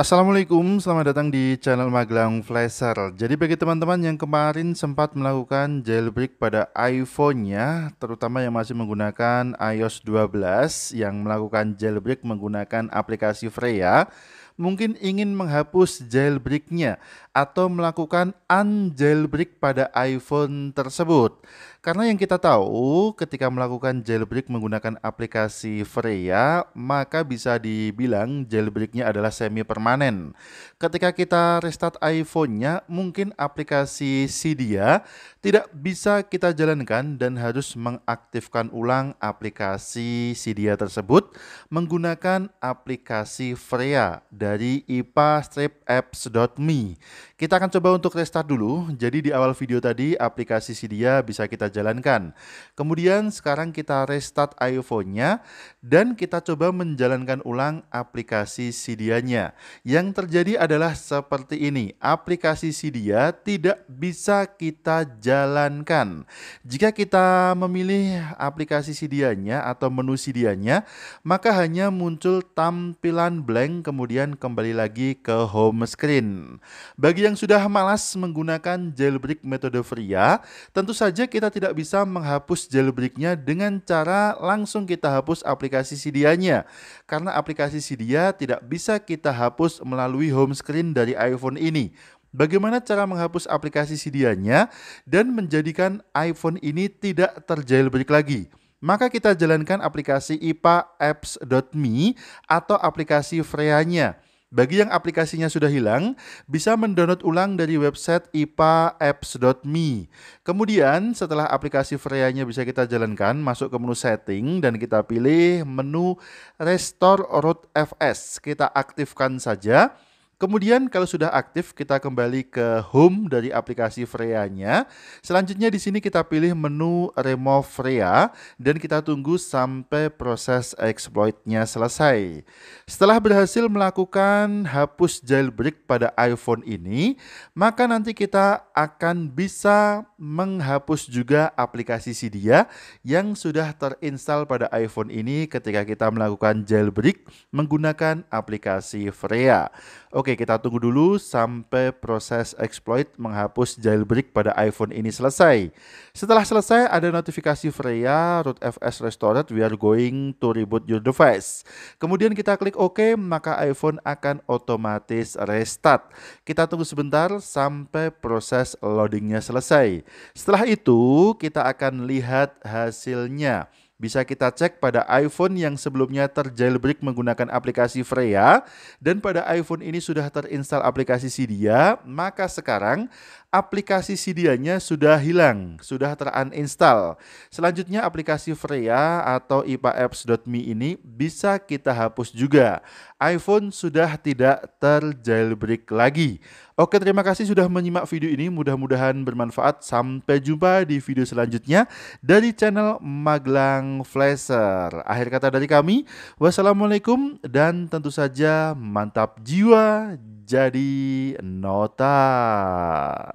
Assalamualaikum, selamat datang di channel Magelang Flasher. Jadi bagi teman-teman yang kemarin sempat melakukan jailbreak pada iPhone-nya, terutama yang masih menggunakan iOS 12 yang melakukan jailbreak menggunakan aplikasi Freya, mungkin ingin menghapus jailbreak-nya atau melakukan unjailbreak pada iPhone tersebut. Karena yang kita tahu ketika melakukan jailbreak menggunakan aplikasi Freya, maka bisa dibilang jailbreaknya adalah semi permanen. Ketika kita restart iPhone-nya, mungkin aplikasi Cydia tidak bisa kita jalankan dan harus mengaktifkan ulang aplikasi Cydia tersebut menggunakan aplikasi Freya dari ipa-apps.me. Kita akan coba untuk restart dulu. Jadi di awal video tadi aplikasi Cydia bisa kita jalankan. Kemudian sekarang kita restart iPhone-nya dan kita coba menjalankan ulang aplikasi Sidia-nya Yang terjadi adalah seperti ini, aplikasi Sidia tidak bisa kita jalankan. Jika kita memilih aplikasi Sidia-nya atau menu Sidia-nya maka hanya muncul tampilan blank kemudian kembali lagi ke home screen. Bagi yang sudah malas menggunakan jailbreak metode Fria, tentu saja kita tidak tidak bisa menghapus jailbreaknya dengan cara langsung kita hapus aplikasi Cydia-nya. Karena aplikasi Cydia tidak bisa kita hapus melalui home screen dari iPhone ini. Bagaimana cara menghapus aplikasi Cydia-nya dan menjadikan iPhone ini tidak terjailbreak lagi? Maka kita jalankan aplikasi ipaapps.me atau aplikasi Freya-nya. Bagi yang aplikasinya sudah hilang, bisa mendownload ulang dari website ipaapps.me. Kemudian setelah aplikasi Freya-nya bisa kita jalankan, masuk ke menu setting dan kita pilih menu Restore Root FS. Kita aktifkan saja. Kemudian kalau sudah aktif, kita kembali ke home dari aplikasi Freya-nya. Selanjutnya di sini kita pilih menu remove Freya dan kita tunggu sampai proses exploitnya selesai. Setelah berhasil melakukan hapus jailbreak pada iPhone ini, maka nanti kita akan bisa menghapus juga aplikasi Cydia yang sudah terinstall pada iPhone ini ketika kita melakukan jailbreak menggunakan aplikasi Freya. Oke, Oke, kita tunggu dulu sampai proses exploit menghapus jailbreak pada iPhone ini selesai. Setelah selesai, ada notifikasi Freya root fs restored, we are going to reboot your device. Kemudian kita klik OK, maka iPhone akan otomatis restart. Kita tunggu sebentar sampai proses loadingnya selesai. Setelah itu, kita akan lihat hasilnya. Bisa kita cek pada iPhone yang sebelumnya terjailbreak menggunakan aplikasi Freya dan pada iPhone ini sudah terinstal aplikasi Cydia, maka sekarang aplikasi Cydia-nya sudah hilang, sudah teruninstall. Selanjutnya aplikasi Freya atau ipaapps.me ini bisa kita hapus juga. iPhone sudah tidak terjailbreak lagi. Oke, terima kasih sudah menyimak video ini. Mudah-mudahan bermanfaat. Sampai jumpa di video selanjutnya dari channel Magelang Flasher. Akhir kata dari kami, wassalamualaikum dan tentu saja mantap jiwa jadi nota.